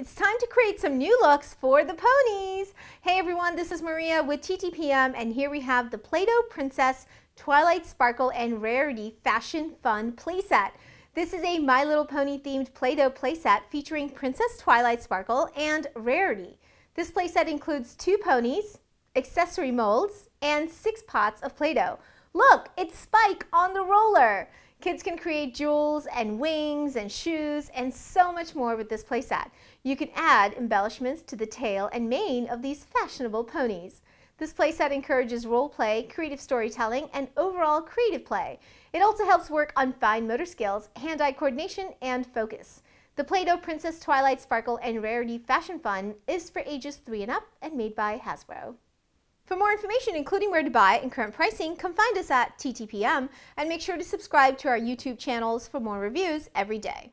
It's time to create some new looks for the ponies. Hey everyone, this is Maria with TTPM and here we have the Play-Doh Princess Twilight Sparkle and Rarity Fashion Fun playset. This is a My Little Pony themed Play-Doh playset featuring Princess Twilight Sparkle and Rarity. This playset includes two ponies, accessory molds, and six pots of Play-Doh. Look, it's Spike on the roller. Kids can create jewels and wings and shoes and so much more with this playset. You can add embellishments to the tail and mane of these fashionable ponies. This playset encourages role play, creative storytelling, and overall creative play. It also helps work on fine motor skills, hand-eye coordination, and focus. The Play-Doh Princess Twilight Sparkle and Rarity Fashion Fun is for ages 3 and up and made by Hasbro. For more information, including where to buy and current pricing, come find us at TTPM and make sure to subscribe to our YouTube channels for more reviews every day.